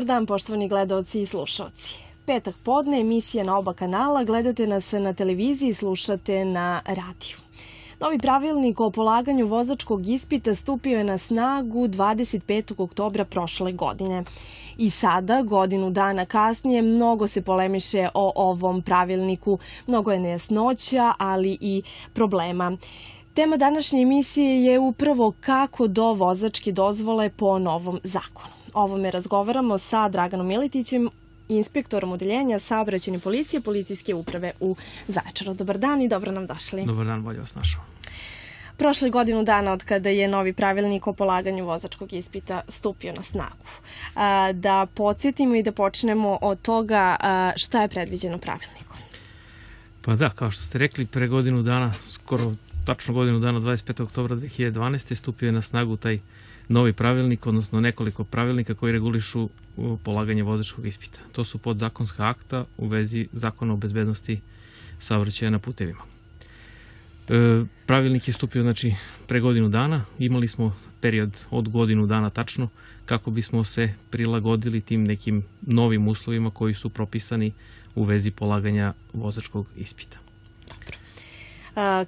Dobar dan, poštovani gledalci i slušalci. Petak podne, emisija na oba kanala, gledate nas na televiziji i slušate na radiju. Novi pravilnik o polaganju vozačkog ispita stupio je na snagu 25. oktobra prošle godine. I sada, godinu dana kasnije, mnogo se polemiše o ovom pravilniku. Mnogo je nejasnoća, ali i problema. Tema današnje emisije je upravo kako do vozačke dozvole po novom zakonu ovome razgovaramo sa Draganom Militićem, inspektorom odeljenja saobraćene policije Policijske uprave u Zaječaru. Dobar dan i dobro nam došli. Dobar dan, bolje vas našao. Prošle godinu dana od kada je novi pravilnik o polaganju vozačkog ispita stupio na snagu. Da podsjetimo i da počnemo od toga šta je predviđeno pravilnikom. Pa da, kao što ste rekli, pre godinu dana, skoro tačno godinu dana, 25. oktobra 2012. stupio je na snagu taj pravilnik novi pravilnik, odnosno nekoliko pravilnika koji regulišu polaganje vozačkog ispita. To su podzakonska akta u vezi zakona o bezbednosti saobraćaja na putevima. E, pravilnik je stupio znači, pre godinu dana, imali smo period od godinu dana tačno kako bismo se prilagodili tim nekim novim uslovima koji su propisani u vezi polaganja vozačkog ispita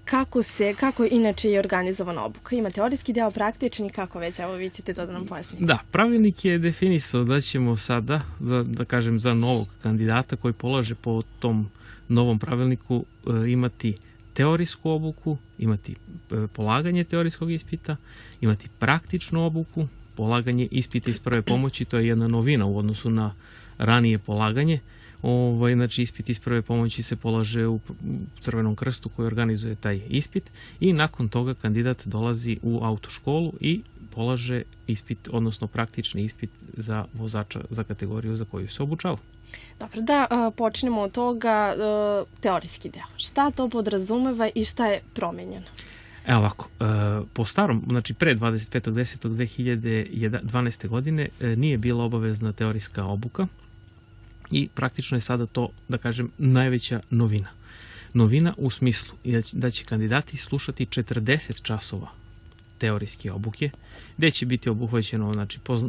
kako se, kako inače je organizovana obuka? Ima teorijski deo, praktični, kako već, evo vi ćete to da nam pojasnite. Da, pravilnik je definisao da ćemo sada, da, da kažem, za novog kandidata koji polaže po tom novom pravilniku e, imati teorijsku obuku, imati e, polaganje teorijskog ispita, imati praktičnu obuku, polaganje ispita iz prve pomoći, to je jedna novina u odnosu na ranije polaganje. Uh, Ovaj, znači, ispit iz prve pomoći se polaže u Crvenom krstu koji organizuje taj ispit i nakon toga kandidat dolazi u autoškolu i polaže ispit, odnosno praktični ispit za vozača za kategoriju za koju se obučava. Dobro, da počnemo od toga teorijski deo. Šta to podrazumeva i šta je promenjeno? Evo ovako, e, po starom, znači pre 25.10.2012. godine e, nije bila obavezna teorijska obuka, i praktično je sada to, da kažem, najveća novina. Novina u smislu da će kandidati slušati 40 časova teorijske obuke, gde će biti obuhvaćeno znači, pozna,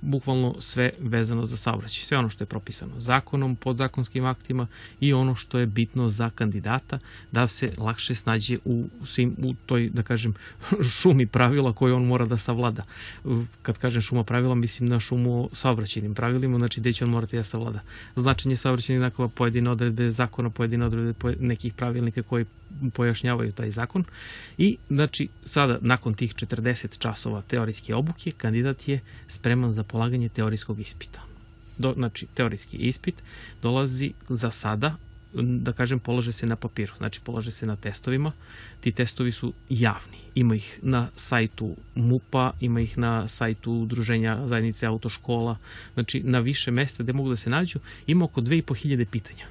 bukvalno sve vezano za saobraćaj, sve ono što je propisano zakonom, podzakonskim aktima i ono što je bitno za kandidata da se lakše snađe u, svim, u toj, da kažem, šumi pravila koje on mora da savlada. Kad kažem šuma pravila, mislim na šumu o saobraćajnim pravilima, znači gde će on morati da savlada. Značenje saobraćajnih znakova pojedine odredbe zakona, pojedine odredbe nekih pravilnika koji pojašnjavaju taj zakon. I, znači, sada, nakon tih tih 40 časova teorijske obuke, kandidat je spreman za polaganje teorijskog ispita. Do, znači, teorijski ispit dolazi za sada, da kažem, polaže se na papiru, znači polaže se na testovima. Ti testovi su javni. Ima ih na sajtu MUPA, ima ih na sajtu Udruženja zajednice autoškola, znači na više mesta gde mogu da se nađu. Ima oko 2500 pitanja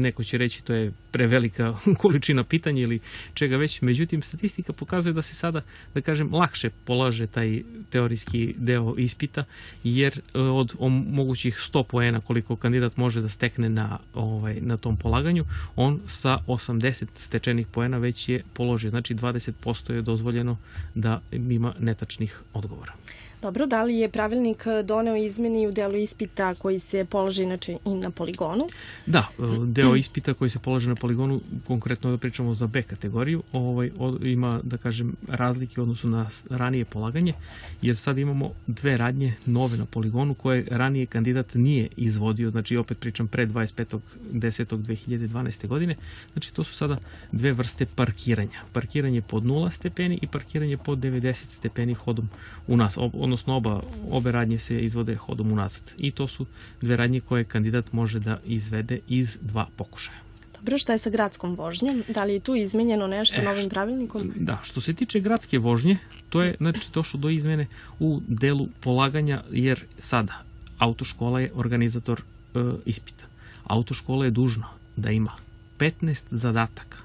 neko će reći to je prevelika količina pitanja ili čega već, međutim statistika pokazuje da se sada, da kažem, lakše polaže taj teorijski deo ispita, jer e, od mogućih 100 poena koliko kandidat može da stekne na, ovaj, na tom polaganju, on sa 80 stečenih poena već je položio, znači 20% je dozvoljeno da ima netačnih odgovora. Dobro, da li je pravilnik e, doneo izmeni u delu ispita koji se polaže inače i na poligonu? Da, e, deo ispita koji se polaže na poligonu, konkretno da pričamo za B kategoriju, ovaj, ima, da kažem, razlike u odnosu na ranije polaganje, jer sad imamo dve radnje nove na poligonu koje ranije kandidat nije izvodio, znači opet pričam pre 25.10.2012. godine, znači to su sada dve vrste parkiranja. Parkiranje pod 0 stepeni i parkiranje pod 90 stepeni hodom u nas, ono odnosno oba, obe radnje se izvode hodom unazad. I to su dve radnje koje kandidat može da izvede iz dva pokušaja. Dobro, šta je sa gradskom vožnjom? Da li je tu izmenjeno nešto e, novim pravilnikom? Da, što se tiče gradske vožnje, to je znači, došlo do izmene u delu polaganja, jer sada autoškola je organizator e, ispita. Autoškola je dužna da ima 15 zadataka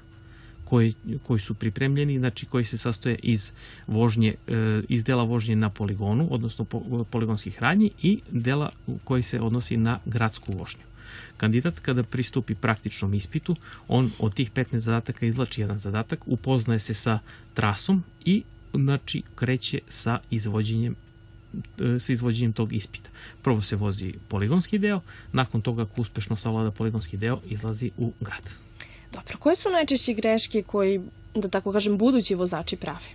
koji, koji su pripremljeni, znači koji se sastoje iz, vožnje, e, iz dela vožnje na poligonu, odnosno poligonskih radnji i dela koji se odnosi na gradsku vožnju. Kandidat kada pristupi praktičnom ispitu, on od tih 15 zadataka izlači jedan zadatak, upoznaje se sa trasom i znači kreće sa izvođenjem e, sa izvođenjem tog ispita. Prvo se vozi poligonski deo, nakon toga ako uspešno savlada poligonski deo, izlazi u grad. Dobro, koje su najčešće greške koji, da tako kažem, budući vozači prave?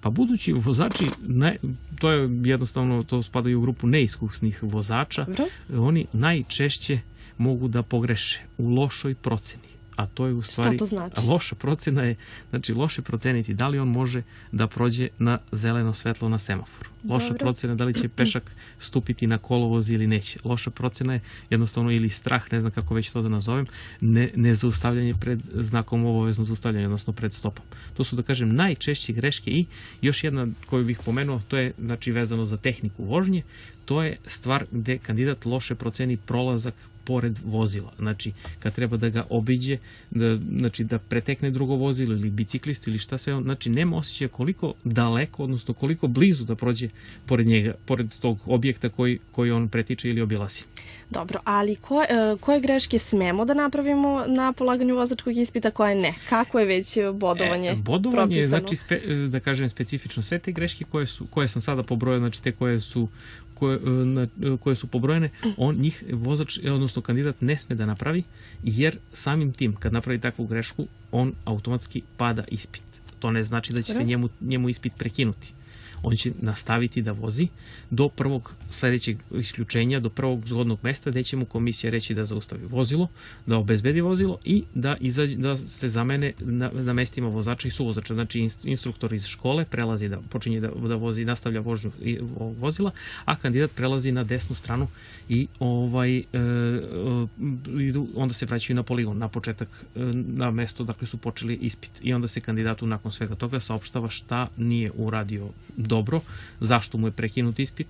Pa budući vozači, ne, to je jednostavno, to spada i u grupu neiskusnih vozača, Dobro. oni najčešće mogu da pogreše u lošoj proceni a to je u stvari Šta to znači? loša procena je, znači loše proceniti da li on može da prođe na zeleno svetlo na semaforu. Loša Dobro. procena da li će pešak stupiti na kolovoz ili neće. Loša procena je jednostavno ili strah, ne znam kako već to da nazovem, ne, ne zaustavljanje pred znakom obavezno zaustavljanje, odnosno pred stopom. To su da kažem najčešće greške i još jedna koju bih pomenuo, to je znači vezano za tehniku vožnje, to je stvar gde kandidat loše proceni prolazak pored vozila. Znači, kad treba da ga obiđe, da, znači, da pretekne drugo vozilo ili biciklistu ili šta sve, on, znači, nema osjećaja koliko daleko, odnosno koliko blizu da prođe pored njega, pored tog objekta koji, koji on pretiče ili obilasi. Dobro, ali ko, e, koje greške smemo da napravimo na polaganju vozačkog ispita, koje ne? Kako je već bodovanje e, Bodovanje propisano? je, znači, spe, e, da kažem, specifično sve te greške koje, su, koje sam sada pobrojao, znači te koje su koje, e, na, e, koje su pobrojene, on njih vozač, e, odnosno kandidat ne sme da napravi, jer samim tim kad napravi takvu grešku, on automatski pada ispit. To ne znači da će se njemu, njemu ispit prekinuti on će nastaviti da vozi do prvog sledećeg isključenja, do prvog zgodnog mesta gde će mu komisija reći da zaustavi vozilo, da obezbedi vozilo i da, izađe, da se zamene na, na mestima vozača i suvozača. Znači, instruktor iz škole prelazi da počinje da, da vozi, nastavlja vožnju vozila, a kandidat prelazi na desnu stranu i ovaj e, e idu, onda se vraćaju na poligon, na početak, e, na mesto dakle su počeli ispit. I onda se kandidatu nakon svega toga saopštava šta nije uradio dobro, zašto mu je prekinut ispit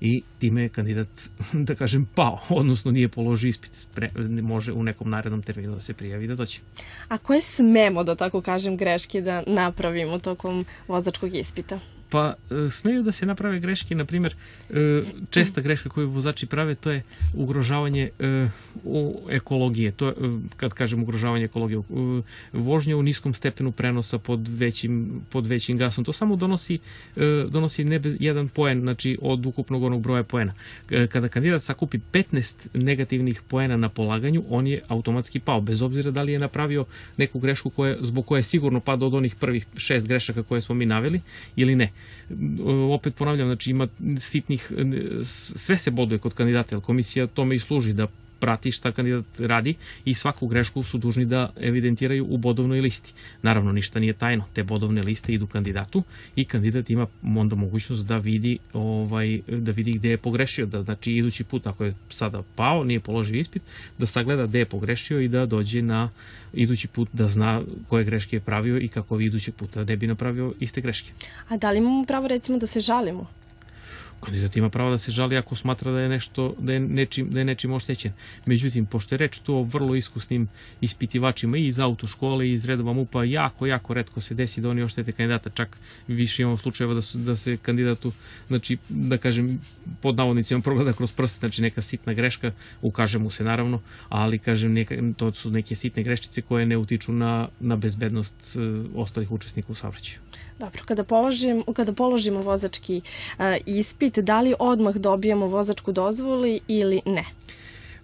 i time je kandidat, da kažem, pao, odnosno nije položio ispit, pre, može u nekom narednom terminu da se prijavi da doće. A koje smemo, da tako kažem, greške da napravimo tokom vozačkog ispita? Pa e, smeju da se naprave greške, na primjer, e, česta greška koju vozači prave to je ugrožavanje e, ekologije. To je, kad kažem ugrožavanje ekologije, vožnja u niskom stepenu prenosa pod većim, pod većim gasom. To samo donosi, donosi nebe, jedan poen, znači od ukupnog onog broja poena. Kada kandidat sakupi 15 negativnih poena na polaganju, on je automatski pao, bez obzira da li je napravio neku grešku koje, zbog koje je sigurno pao od onih prvih šest grešaka koje smo mi naveli ili ne opet ponavljam, znači ima sitnih, sve se boduje kod kandidata, ali komisija tome i služi da prati šta kandidat radi i svaku grešku su dužni da evidentiraju u bodovnoj listi. Naravno, ništa nije tajno. Te bodovne liste idu kandidatu i kandidat ima onda mogućnost da vidi, ovaj, da vidi gde je pogrešio. Da, znači, idući put, ako je sada pao, nije položio ispit, da sagleda gde je pogrešio i da dođe na idući put da zna koje greške je pravio i kako bi idućeg puta ne bi napravio iste greške. A da li imamo pravo, recimo, da se žalimo? Kandidat ima pravo da se žali ako smatra da je nešto da je nečim da je nečim oštećen. Međutim, pošto je reč tu o vrlo iskusnim ispitivačima i iz autoškole i iz redova MUP-a jako jako retko se desi da oni oštete kandidata, čak više imamo slučajeva da su da se kandidatu znači da kažem pod navodnicima progleda kroz prste, znači neka sitna greška, ukaže mu se naravno, ali kažem neka, to su neke sitne greščice koje ne utiču na na bezbednost e, ostalih učesnika u saobraćaju. Dobro, kada, položim, kada položimo vozački uh, ispit, da li odmah dobijamo vozačku dozvolu ili ne?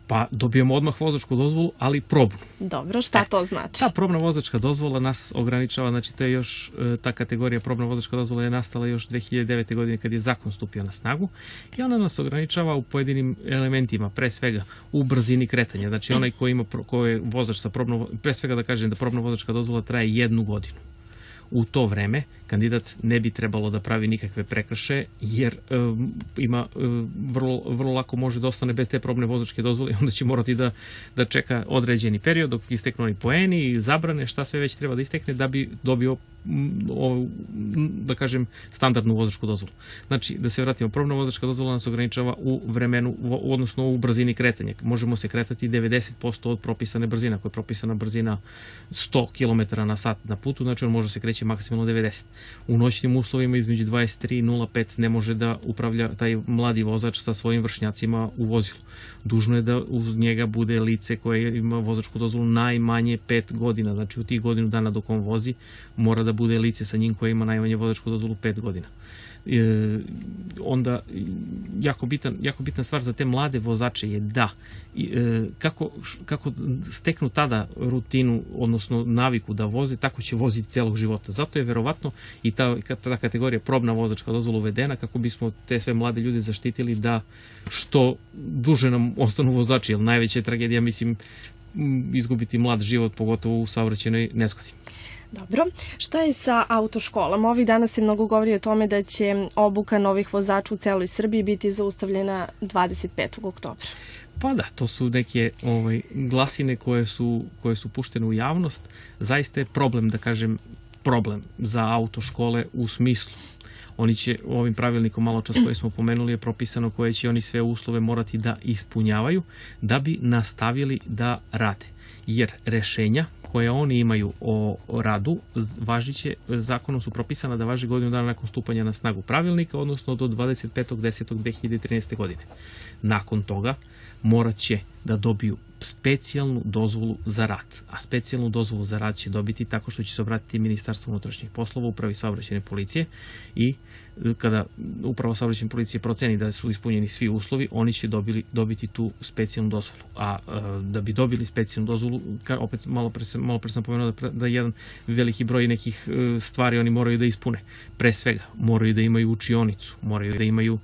Pa dobijemo odmah vozačku dozvolu, ali probnu. Dobro, šta e, to znači? Ta probna vozačka dozvola nas ograničava, znači to je još, eh, ta kategorija probna vozačka dozvola je nastala još 2009. godine kad je zakon stupio na snagu i ona nas ograničava u pojedinim elementima, pre svega u brzini kretanja. Znači onaj ko, ima, ko je vozač sa probnom, pre svega da kažem da probna vozačka dozvola traje jednu godinu u to vreme kandidat ne bi trebalo da pravi nikakve prekrše, jer e, ima e, vrlo, vrlo lako može da ostane bez te probne vozačke dozvole i onda će morati da, da čeka određeni period dok isteknu oni poeni i zabrane, šta sve već treba da istekne da bi dobio da kažem, standardnu vozačku dozvolu. Znači, da se vratimo, probna vozačka dozvola nas ograničava u vremenu, odnosno u brzini kretanja. Možemo se kretati 90% od propisane brzine. Ako je propisana brzina 100 km na sat na putu, znači on može se kreći maksimalno 90. U noćnim uslovima između 23 i 05 ne može da upravlja taj mladi vozač sa svojim vršnjacima u vozilu. Dužno je da uz njega bude lice koje ima vozačku dozvolu najmanje 5 godina. Znači, u tih godinu dana dok on vozi mora da da bude lice sa njim koje ima najmanje vozačku dozvolu 5 godina. E, onda jako, bitan, jako bitna stvar za te mlade vozače je da e, kako, kako steknu tada rutinu, odnosno naviku da voze, tako će voziti celog života. Zato je verovatno i ta, ta kategorija probna vozačka dozvola uvedena kako bismo te sve mlade ljude zaštitili da što duže nam ostanu vozači, jer najveća je tragedija, mislim, izgubiti mlad život, pogotovo u saobraćenoj neskodi. Dobro. Šta je sa autoškolama? Ovi dana se mnogo govori o tome da će obuka novih vozača u celoj Srbiji biti zaustavljena 25. oktobra. Pa da, to su neke ovaj, glasine koje su, koje su puštene u javnost. Zaista je problem, da kažem, problem za autoškole u smislu oni će ovim pravilnikom malo čas koje smo pomenuli je propisano koje će oni sve uslove morati da ispunjavaju da bi nastavili da rade jer rešenja koje oni imaju o radu važiće, zakonom su propisana da važi godinu dana nakon stupanja na snagu pravilnika, odnosno do 25.10.2013. godine. Nakon toga morat će da dobiju specijalnu dozvolu za rad. A specijalnu dozvolu za rad će dobiti tako što će se obratiti Ministarstvo unutrašnjih poslova, upravi saobraćene policije i kada upravo saobraćajna policije proceni da su ispunjeni svi uslovi, oni će dobili, dobiti tu specijalnu dozvolu. A e, da bi dobili specijalnu dozvolu, opet malo pre, malo pre sam pomenuo da, da jedan veliki broj nekih e, stvari oni moraju da ispune. Pre svega, moraju da imaju učionicu, moraju da imaju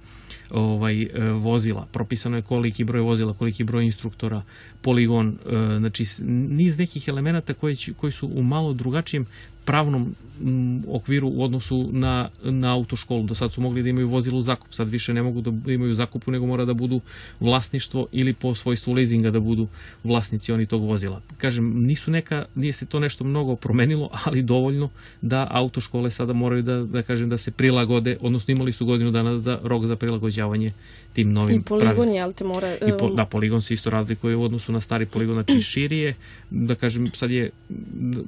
ovaj e, vozila. Propisano je koliki broj vozila, koliki broj instruktora, poligon, znači niz nekih elemenata koji, koji su u malo drugačijem pravnom mm, okviru u odnosu na, na autoškolu. Do sad su mogli da imaju vozilo u zakup, sad više ne mogu da, da imaju u zakupu, nego mora da budu vlasništvo ili po svojstvu leasinga da budu vlasnici oni tog vozila. Kažem, nisu neka, nije se to nešto mnogo promenilo, ali dovoljno da autoškole sada moraju da, da kažem, da se prilagode, odnosno imali su godinu dana za rok za prilagođavanje tim novim I poligon, pravim. jel te mora... Um... I po, da, poligon se isto razlikuje u odnosu na stari poligon, znači širije, da kažem, sad je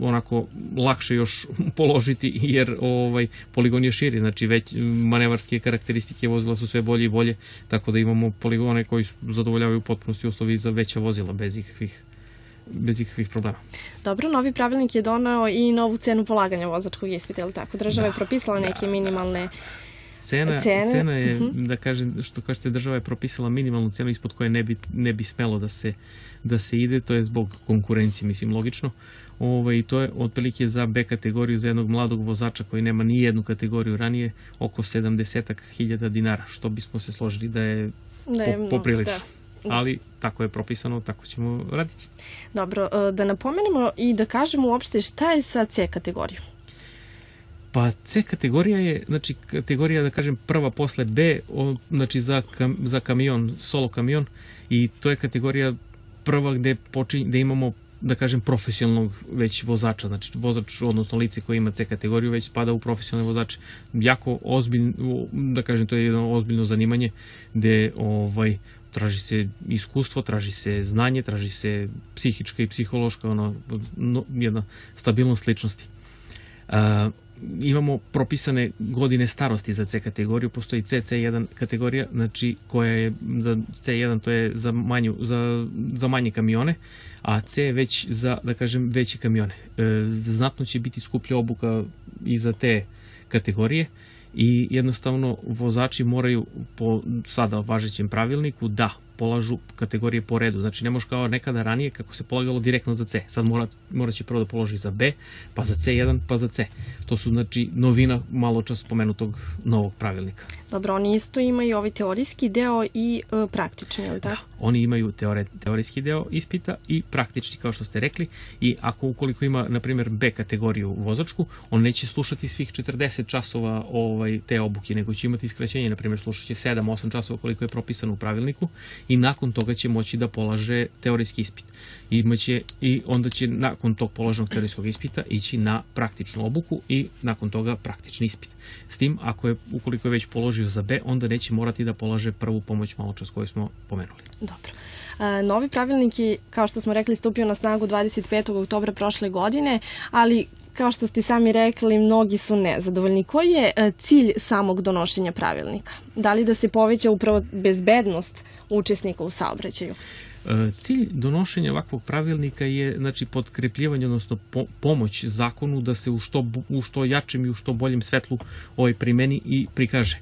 onako lakše još još položiti jer ovaj poligon je širi, znači već manevarske karakteristike vozila su sve bolje i bolje, tako da imamo poligone koji zadovoljavaju potpunosti uslovi za veća vozila bez ikakvih bez ikakvih problema. Dobro, novi pravilnik je donao i novu cenu polaganja vozačkog ispita, ili tako? Država da, je propisala da, neke da, minimalne da cena, cene. cena je, uh mhm. -huh. da kažem, što kažete, država je propisala minimalnu cenu ispod koje ne bi, ne bi smelo da se, da se ide, to je zbog konkurencije, mislim, logično. Uh, ovaj, to je otprilike za B kategoriju za jednog mladog vozača koji nema ni jednu kategoriju ranije oko 70 hiljada dinara, što bismo se složili da je, da je po, poprilično. Da. da ali tako je propisano, tako ćemo raditi. Dobro, e, da napomenemo i da kažemo uopšte šta je sa C kategorijom. Pa C kategorija je, znači kategorija da kažem prva posle B, o, znači za, kam, za kamion, solo kamion i to je kategorija prva gde, počin, gde imamo da kažem, profesionalnog već vozača, znači vozač, odnosno lice koje ima C kategoriju, već spada u profesionalne vozače. Jako ozbiljno, da kažem, to je jedno ozbiljno zanimanje gde ovaj, traži se iskustvo, traži se znanje, traži se psihička i psihološka ono, no, jedna stabilnost ličnosti. E, imamo propisane godine starosti za C kategoriju, postoji CC1 kategorija, znači koja je za C1 to je za manju za za manje kamione, a C je već za da kažem veće kamione. E, znatno će biti skuplja obuka i za te kategorije i jednostavno vozači moraju po sada važećem pravilniku da polažu kategorije po redu. Znači ne može kao nekada ranije kako se polagalo direktno za C. Sad mora, mora će prvo da položi za B, pa za C1, pa za C. To su znači novina malo čas spomenutog novog pravilnika. Dobro, oni isto imaju ovaj teorijski deo i e, praktični, je li tako? Da? Oni imaju teore, teorijski deo ispita i praktični, kao što ste rekli, i ako ukoliko ima, na primjer, B kategoriju vozačku, on neće slušati svih 40 časova ovaj, te obuke, nego će imati iskraćenje, na primjer, slušat će 7-8 časova koliko je propisano u pravilniku i nakon toga će moći da polaže teorijski ispit. Imaće, I onda će nakon tog položenog teorijskog ispita ići na praktičnu obuku i nakon toga praktični ispit. S tim, ako je, ukoliko je već položio za B, onda neće morati da polaže prvu pomoć maločas koju smo pomenuli. Dobro. Novi pravilnik je, kao što smo rekli, stupio na snagu 25. oktobra prošle godine, ali kao što ste sami rekli, mnogi su nezadovoljni. Koji je e, cilj samog donošenja pravilnika? Da li da se poveća upravo bezbednost učesnika u saobraćaju? E, cilj donošenja ovakvog pravilnika je znači, potkrepljivanje, odnosno pomoć zakonu da se u što, u što jačem i u što boljem svetlu ovaj primeni i prikaže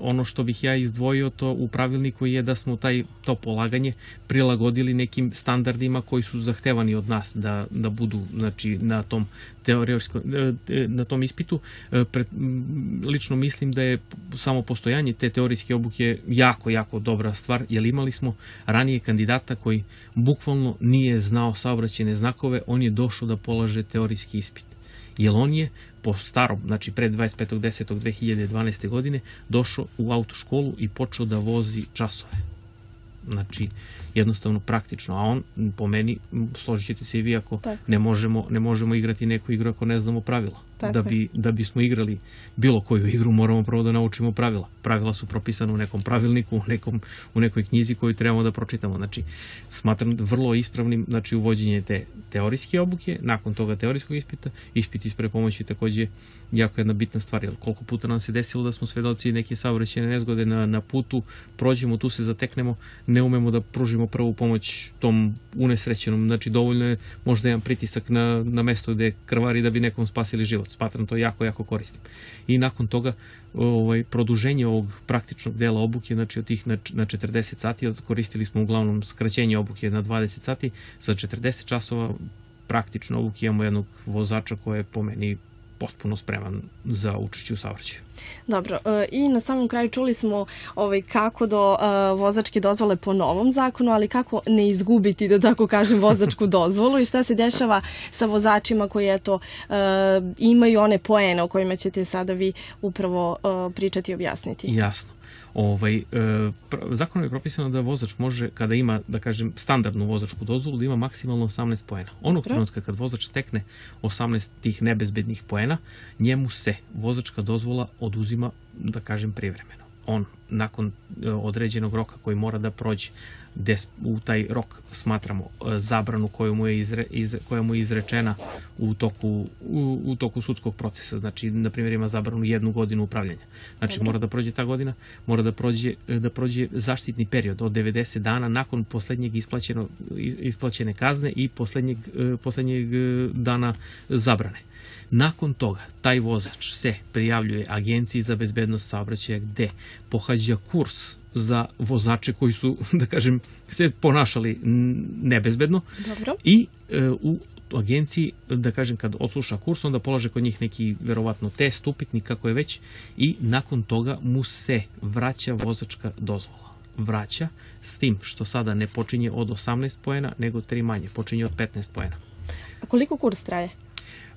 ono što bih ja izdvojio to u pravilniku je da smo taj, to polaganje prilagodili nekim standardima koji su zahtevani od nas da, da budu znači, na tom teorijskom e, e, na tom ispitu e, Pre, lično mislim da je samo postojanje te teorijske obuke jako jako dobra stvar jer imali smo ranije kandidata koji bukvalno nije znao saobraćene znakove on je došao da polaže teorijski ispit jer on je po starom, znači pre 25.10.2012. godine, došao u autoškolu i počeo da vozi časove. Znači, jednostavno praktično, a on po meni, složit ćete se i vi ako ne možemo, ne možemo igrati neku igru ako ne znamo pravila. Da, bi, da bismo igrali bilo koju igru moramo prvo da naučimo pravila. Pravila su propisane u nekom pravilniku, u, nekom, u nekoj knjizi koju trebamo da pročitamo. Znači, smatram da vrlo ispravnim znači, uvođenje te teorijske obuke, nakon toga teorijskog ispita, ispit ispre pomoći takođe jako jedna bitna stvar, jer koliko puta nam se desilo da smo svedoci neke savrećene nezgode na, na putu, prođemo, tu se zateknemo, ne umemo da pružimo pružimo prvu pomoć tom unesrećenom. Znači, dovoljno je možda jedan pritisak na, na mesto gde krvari da bi nekom spasili život. Spatram to jako, jako koristim. I nakon toga ovaj, produženje ovog praktičnog dela obuke, znači od tih na, na 40 sati, koristili smo uglavnom skraćenje obuke na 20 sati, sa 40 časova praktično obuke imamo jednog vozača koja je po meni potpuno spreman za učešće u saobraćaju. Dobro, e, i na samom kraju čuli smo ovaj, kako do e, vozačke dozvole po novom zakonu, ali kako ne izgubiti, da tako kažem, vozačku dozvolu i šta se dešava sa vozačima koji eto, e, imaju one poene o kojima ćete sada vi upravo pričati i objasniti. Jasno. Ovaj, e, zakonom je propisano da vozač može, kada ima, da kažem, standardnu vozačku dozvolu, da ima maksimalno 18 poena. Onog trenutka kad vozač stekne 18 tih nebezbednih poena, njemu se vozačka dozvola oduzima, da kažem, privremeno on nakon e, određenog roka koji mora da prođe, u taj rok smatramo e, zabranu koju mu je, izre, iz, koja mu je izrečena u toku, u, u toku sudskog procesa. Znači, na primjer, ima zabranu jednu godinu upravljanja. Znači, mora da prođe ta godina, mora da prođe, e, da prođe zaštitni period od 90 dana nakon poslednjeg isplaćene kazne i poslednjeg, poslednjeg dana zabrane. Nakon toga, taj vozač se prijavljuje agenciji za bezbednost saobraćaja gde pohađa kurs za vozače koji su, da kažem, se ponašali nebezbedno. Dobro. I e, u agenciji, da kažem, kad odsluša kurs, onda polaže kod njih neki, verovatno, test, upitnik, kako je već, i nakon toga mu se vraća vozačka dozvola vraća, s tim što sada ne počinje od 18 poena, nego 3 manje, počinje od 15 poena. A koliko kurs traje?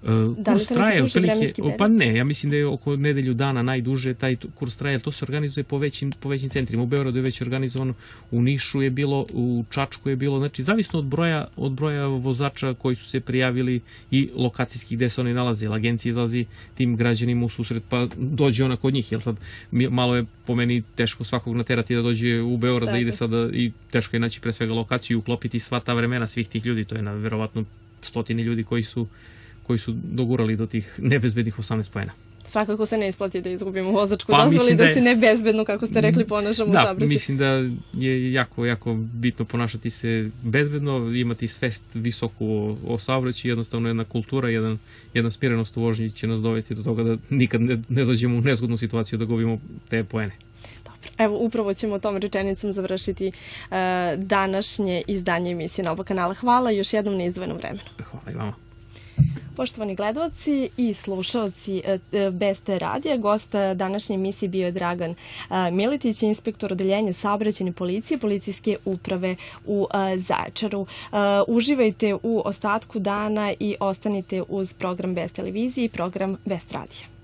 E, da kurs traje otprilike, pa ne, ja mislim da je oko nedelju dana najduže taj kurs traje, to se organizuje po većim, po većim centrima. U Beoradu je već organizovano, u Nišu je bilo, u Čačku je bilo, znači zavisno od broja, od broja vozača koji su se prijavili i lokacijskih gde se oni nalaze, jer agencija izlazi tim građanima u susret, pa dođe ona kod njih, jel sad malo je po meni teško svakog naterati da dođe u Beorad da ide sad i teško je naći pre svega lokaciju i uklopiti sva ta vremena svih tih ljudi, to je na verovatno stotine ljudi koji su koji su dogurali do tih nebezbednih 18 poena svakako se ne isplati da izgubimo vozačku pa, dozvolu i da, da je... se nebezbedno, kako ste rekli, ponašamo da, u saobraćaju. Da, mislim da je jako, jako bitno ponašati se bezbedno, imati svest visoku o, o saobraćaju, jednostavno jedna kultura, jedan, jedna smirenost u vožnji će nas dovesti do toga da nikad ne, ne dođemo u nezgodnu situaciju da gubimo te poene. Dobro, evo upravo ćemo tom rečenicom završiti uh, današnje izdanje emisije na oba kanala. Hvala još jednom na izdvojenom vremenu. Hvala i vama. Poštovani gledovci i slušalci e, e, Beste radija, gost današnje emisije bio je Dragan e, Militić, inspektor odeljenja saobraćene policije, policijske uprave u Zaječaru. Uživajte u ostatku dana i ostanite uz program Best televizije i program Best radija.